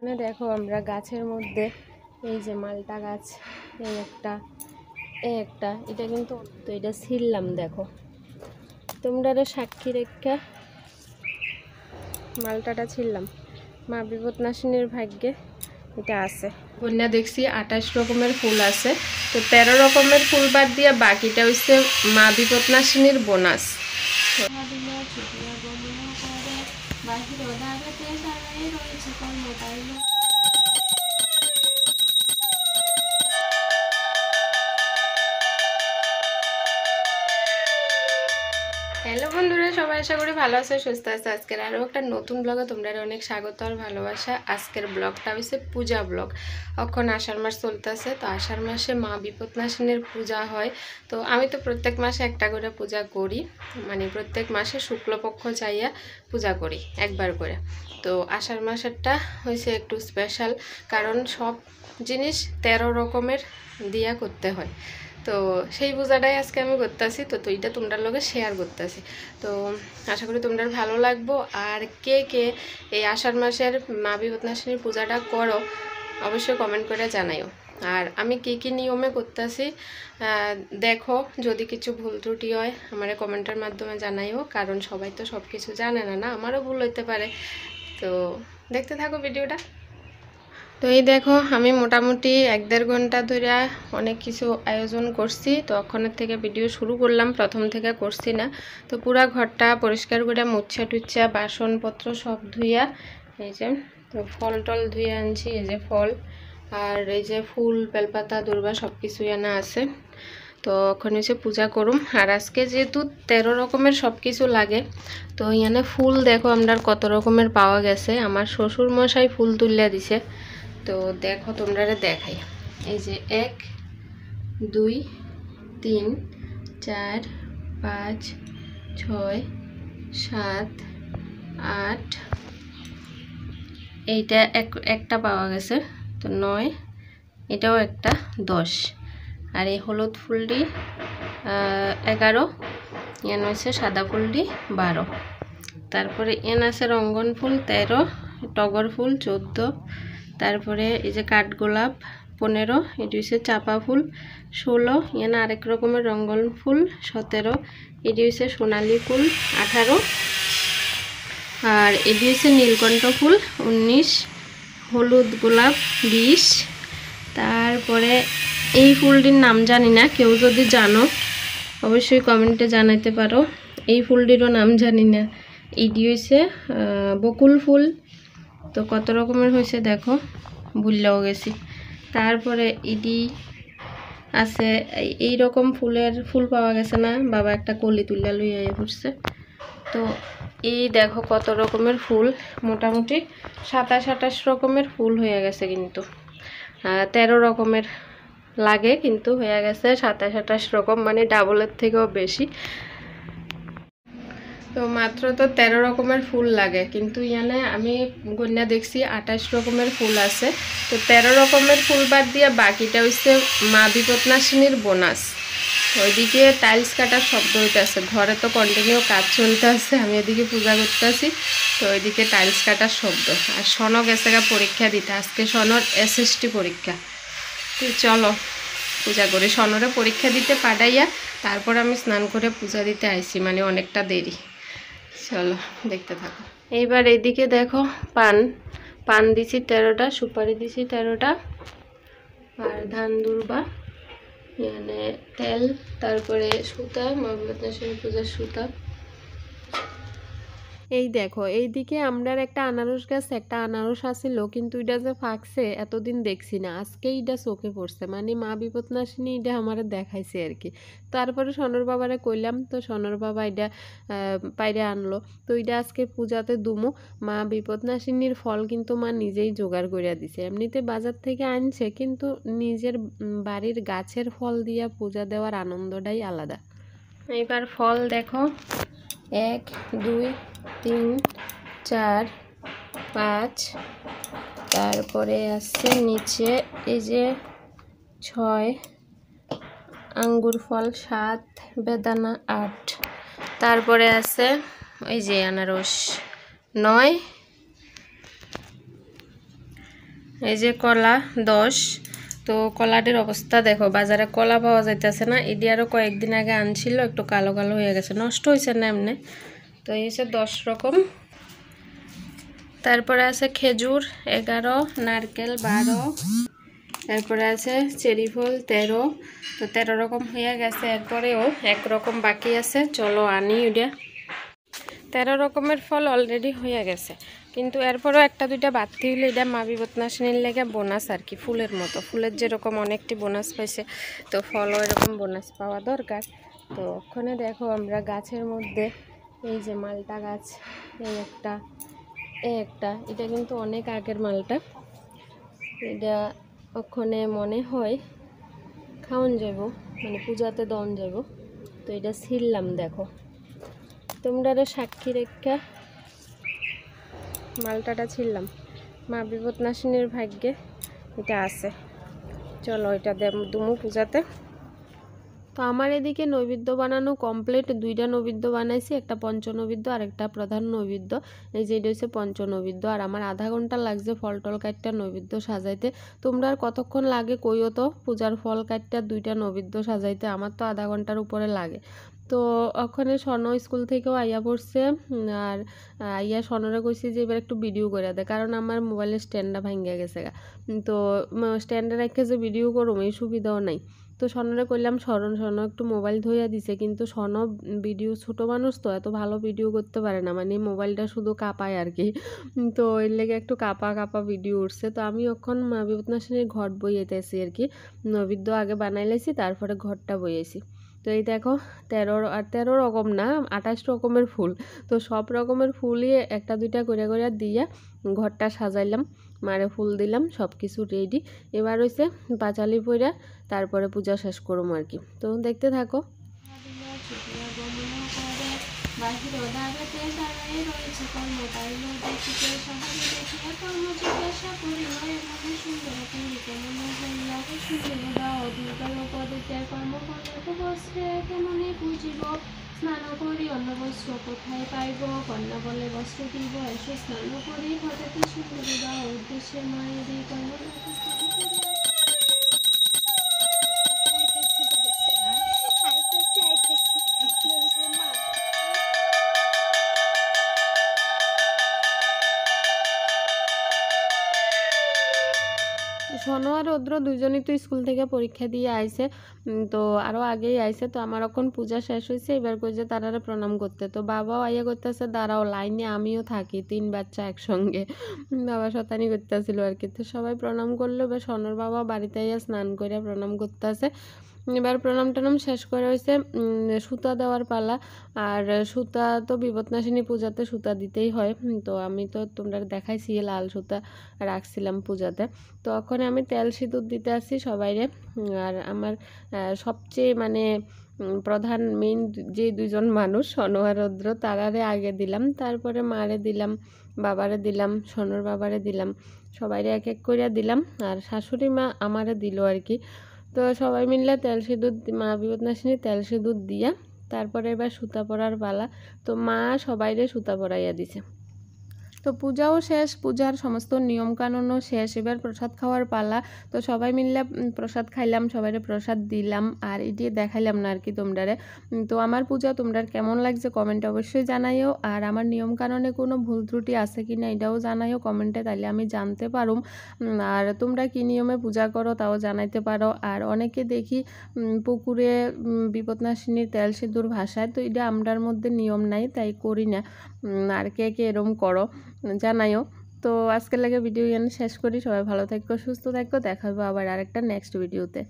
এখানে দেখো আমরা গাছের মধ্যে এই যে মালটা গাছ এই একটা এই একটা এটা কিন্তু তো এটা ছিললাম দেখো তোমরা সাক্ষী রেখা মালটাটা ছিললাম মা নাসিনের ভাগ্যে এটা আছে বন্যা দেখছি আঠাশ রকমের ফুল আছে তো ১৩ রকমের ফুল বাদ দিয়ে বাকিটা হচ্ছে মা বিপদনাশিনীর বোনাস करते हैं मोबाइल হ্যালো বন্ধুরা সবাই আশা করি ভালো আছে সুস্থ আছে আজকের আরও একটা নতুন ব্লগে তোমরা অনেক স্বাগত আর ভালোবাসা আজকের ব্লগটা হয়েছে পূজা ব্লগ অক্ষণ আষাঢ় মাস চলতেছে তো আষাঢ় মাসে মা বিপদনাশিনের পূজা হয় তো আমি তো প্রত্যেক মাসে একটা করে পূজা করি মানে প্রত্যেক মাসে শুক্লপক্ষ চাইয়া পূজা করি একবার করে তো আষাঢ় মাসেরটা হয়েছে একটু স্পেশাল কারণ সব জিনিস তেরো রকমের দিয়া করতে হয় তো সেই বোঝাটাই আজকে আমি করতেছি তো তো এটা তোমরার লোকে শেয়ার করতেছি তো আশা করি তোমরা ভালো লাগবো আর কে কে এই আষাঢ় মাসের মা বিপদনাশিনীর পূজাটা করো অবশ্যই কমেন্ট করে জানাইও আর আমি কি কি নিয়মে করতেছি দেখো যদি কিছু ভুল ত্রুটি হয় আমার কমেন্টের মাধ্যমে জানাইও কারণ সবাই তো সব কিছু জানে না না আমারও ভুল হইতে পারে তো দেখতে থাকো ভিডিওটা তো এই দেখো আমি মোটামুটি এক দেড় ঘন্টা ধরে অনেক কিছু আয়োজন করছি তো ওখানের থেকে ভিডিও শুরু করলাম প্রথম থেকে করছি না তো পুরা ঘরটা পরিষ্কার করে মুচ্ছা টুচ্ছা বাসনপত্র সব ধুইয়া এই যে তো ফল টল ধুয়ে আনছি এই যে ফল আর এই যে ফুল বেলপাতা দুর্বা সব কিছুই আনা আছে তো ওখানে হচ্ছে পূজা করুম আর আজকে যেহেতু তেরো রকমের সব কিছু লাগে তো এখানে ফুল দেখো আমরা কত রকমের পাওয়া গেছে আমার শ্বশুর মশাই ফুল তুলিয়া দিছে তো দেখো তোমরা দেখাই এই যে এক দুই তিন চার পাঁচ ছয় সাত আট এইটা এক একটা পাওয়া গেছে তো নয় এটাও একটা দশ আর এই হলুদ ফুলটি এগারো এন হয়েছে সাদা ফুলটি বারো তারপরে এন আছে রঙ্গন ফুল তেরো টগর ফুল চোদ্দো তারপরে এই যে কাঠগোলাপ পনেরো এটি হচ্ছে চাপা ফুল ষোলো এখানে আরেক রকমের রঙ্গন ফুল সতেরো এটি হচ্ছে সোনালি ফুল আঠারো আর এটি হচ্ছে নীলকণ্ঠ ফুল উনিশ হলুদ গোলাপ বিশ তারপরে এই ফুলটির নাম জানি না কেউ যদি জানো অবশ্যই কমেন্টে জানাইতে পারো এই ফুলটিরও নাম জানি না এটি হচ্ছে বকুল ফুল তো কত রকমের হয়েছে দেখো ভুললেও গেছি তারপরে ইডি আছে এই রকম ফুলের ফুল পাওয়া গেছে না বাবা একটা কলি তুল্লা লইয়া ঘুরছে তো এই দেখো কত রকমের ফুল মোটামুটি সাতাশ আঠাশ রকমের ফুল হয়ে গেছে কিন্তু তেরো রকমের লাগে কিন্তু হয়ে গেছে সাতাশ আঠাশ রকম মানে ডাবলের থেকেও বেশি তো মাত্র তো তেরো রকমের ফুল লাগে কিন্তু ইয়ানে আমি গন্যা দেখছি আঠাশ রকমের ফুল আছে তো তেরো রকমের ফুল বাদ দিয়ে বাকিটা হচ্ছে মা বিপদনাশিনীর বোনাস ওইদিকে টাইলস কাটার শব্দ হইতেছে ঘরে তো কন্টিনিউ কাজ চলতে আছে আমি এদিকে পূজা করতেছি তো ওইদিকে টাইলস কাটার শব্দ আর সনক এসেগা পরীক্ষা দিতে আজকে সনর এসএসটি পরীক্ষা তো চলো পূজা করে সনরে পরীক্ষা দিতে পাঠাইয়া তারপর আমি স্নান করে পূজা দিতে আইছি মানে অনেকটা দেরি চলো দেখতে থাকো এইবার এদিকে দেখো পান পান দিছি তেরোটা সুপারি দিছি তেরোটা আর ধান দুর্বা মানে তেল তারপরে সুতা মহাবিবাদ পূজার সুতা এই দেখো এইদিকে আমরা একটা আনারস গাছ একটা আনারস আসিল কিন্তু এটা যে ফাঁকছে এতদিন দেখছি না আজকে এটা চোখে পড়ছে মানে মা বিপদনাশিনী এটা আমার দেখাইছে আর কি তারপরে সনর বাবারে কইলাম তো সনর বাবা এটা পাইরে আনলো তো এটা আজকে পূজাতে দুমো মা বিপদনাশিনীর ফল কিন্তু মা নিজেই জোগাড় করিয়া দিছে এমনিতে বাজার থেকে আনছে কিন্তু নিজের বাড়ির গাছের ফল দিয়া পূজা দেওয়ার আনন্দটাই আলাদা এবার ফল দেখো এক দুই তিন চার পাঁচ তারপরে আছে নিচে এই যে ছয় আঙ্গুর ফল সাত বেদানা আট তারপরে আছে ওই যে আনারস নয় এই যে কলা দশ তো কলাটির অবস্থা দেখো বাজারে কলা পাওয়া যাইতেছে না এটি আরও কয়েকদিন আগে আনছিল একটু কালো কালো হয়ে গেছে নষ্ট হয়েছে না এমনি তো এই হচ্ছে দশ রকম তারপরে আছে খেজুর এগারো নারকেল বারো এরপরে আছে চেরি ফুল তেরো তো তেরো রকম হয়ে গেছে এরপরেও এক রকম বাকি আছে চলো আনি ওটা তেরো রকমের ফল অলরেডি হয়ে গেছে কিন্তু এরপরও একটা দুইটা বাড়তি হলে এটা মাবি বতনাসিনীর লেগে বোনাস আর কি ফুলের মতো ফুলের যেরকম অনেকটি বোনাস পাইছে তো ফলও এরকম বোনাস পাওয়া দরকার তো ওখানে দেখো আমরা গাছের মধ্যে এই যে মালটা গাছ এই একটা এই একটা এটা কিন্তু অনেক আগের মালটা এটা ওখানে মনে হয় খাওয়ান যাব মানে পূজাতে দন যাব তো এটা ছিললাম দেখো তোমরা সাক্ষী রেখা মালটাটা ছিললাম মা নাসিনের ভাগ্যে এটা আছে চলো এটা দুমু পূজাতে তো আমার এদিকে নৈবেদ্য বানানো কমপ্লিট দুইটা নৈবেদ্য বানাইছি একটা পঞ্চনৈবেদ্য আর একটা প্রধান নৈবেদ্য এই যে এটা হচ্ছে পঞ্চনৈবেদ্য আর আমার আধা ঘন্টা লাগছে ফল টল কাটটা নৈবেদ্য সাজাইতে তোমরা আর কতক্ষণ লাগে কইও তো পূজার ফল কাটটা দুইটা নৈবেদ্য সাজাইতে আমার তো আধা ঘন্টার উপরে লাগে তো ওখানে স্বর্ণ স্কুল থেকেও আইয়া পড়ছে আর আইয়া স্বর্ণরা কইছে যে এবার একটু ভিডিও করে দেয় কারণ আমার মোবাইলের স্ট্যান্ডটা ভাঙ্গিয়া গেছে তো স্ট্যান্ডে রেখে যে ভিডিও করুম এই সুবিধাও নাই তো স্বর্ণরে করলাম স্মরণ স্বর্ণ একটু মোবাইল ধুইয়া দিছে কিন্তু স্বর্ণ ভিডিও ছোটো মানুষ তো এত ভালো ভিডিও করতে পারে না মানে মোবাইলটা শুধু কাঁপায় আর কি তো এর লেগে একটু কাঁপা কাঁপা ভিডিও উঠছে তো আমি এখন বিপদনাশনের ঘট বইয়েতেছি আর কি নবিদ্য আগে বানাইলেছি তারপরে ঘরটা বইয়েছি তো এই দেখো তেরো আর তেরো রকম না আঠাশ রকমের ফুল তো সব রকমের ফুলই একটা দুইটা করে করে দিয়ে ঘরটা সাজাইলাম মারে ফুল দিলাম সব কিছু রেডি এবার হয়েছে পাঁচালি পইরা তারপরে পূজা শেষ করবো আর কি তো দেখতে থাকো বাহির রয়েছে দেখিতে দেখিয়া কর্ম জিজ্ঞাসা করিল এমন সুন্দর হইয়া সুন্দর বস্ত্রে কেমনে পুজিব স্নান করি অন্য বস্ত্র কোথায় পাইব কন্যা বলে বস্ত্র দিব এসে স্নান করি ঘটাতে সুন্দরী বা উদ্দেশ্যে মায়ের এই কন্যা সনু আর রৌদ্র দুজনই তো স্কুল থেকে পরীক্ষা দিয়ে আইছে তো আরও আগেই আইছে তো আমার এখন পূজা শেষ হয়েছে এবার কইছে তারা প্রণাম করতে তো বাবাও আইয়া করতেছে দাঁড়াও লাইনে আমিও থাকি তিন বাচ্চা একসঙ্গে বাবা শতানি করতেছিল আর কি তো সবাই প্রণাম করলো বা সনুর বাবা বাড়িতে আইয়া স্নান করে প্রণাম করতেছে এবার প্রণাম টনাম শেষ করে হয়েছে সুতা দেওয়ার পালা আর সুতা তো বিপদনাশিনী পূজাতে সুতা দিতেই হয় তো আমি তো তোমরা দেখাইছি লাল সুতা রাখছিলাম পূজাতে তো এখন আমি তেল সিঁদুর দিতে আসি সবাইরে আর আমার সবচেয়ে মানে প্রধান মেইন যে দুজন মানুষ সনু তারারে আগে দিলাম তারপরে মারে দিলাম বাবারে দিলাম সনুর বাবারে দিলাম সবাইরে এক এক করিয়া দিলাম আর শাশুড়ি মা আমারে দিল আর কি তো সবাই মিললে তেল সিঁদুর মা বিপদনাশিনী তেল সিঁদুর দিয়া তারপরে এবার সুতা পরার পালা তো মা সবাইরে সুতা পরাইয়া দিছে তো পূজাও শেষ পূজার সমস্ত নিয়মকানুনও শেষ এবার প্রসাদ খাওয়ার পালা তো সবাই মিললে প্রসাদ খাইলাম সবাই প্রসাদ দিলাম আর এটি দেখাইলাম না আর কি তোমরারে তো আমার পূজা তোমরা কেমন লাগছে কমেন্ট অবশ্যই জানাইও আর আমার নিয়মকানুনে কোনো ভুল ত্রুটি আছে কি না এটাও জানাইও কমেন্টে তাইলে আমি জানতে পারুম আর তোমরা কি নিয়মে পূজা করো তাও জানাইতে পারো আর অনেকে দেখি পুকুরে বিপদনাশিনীর তেল সিঁদুর ভাষায় তো এটা আমরার মধ্যে নিয়ম নাই তাই করি না আর কে কে এরম করো জানাইও তো আজকের লাগে ভিডিও শেষ করি সবাই ভালো থাকো সুস্থ থাকো দেখা হবে আবার আরেকটা নেক্সট ভিডিওতে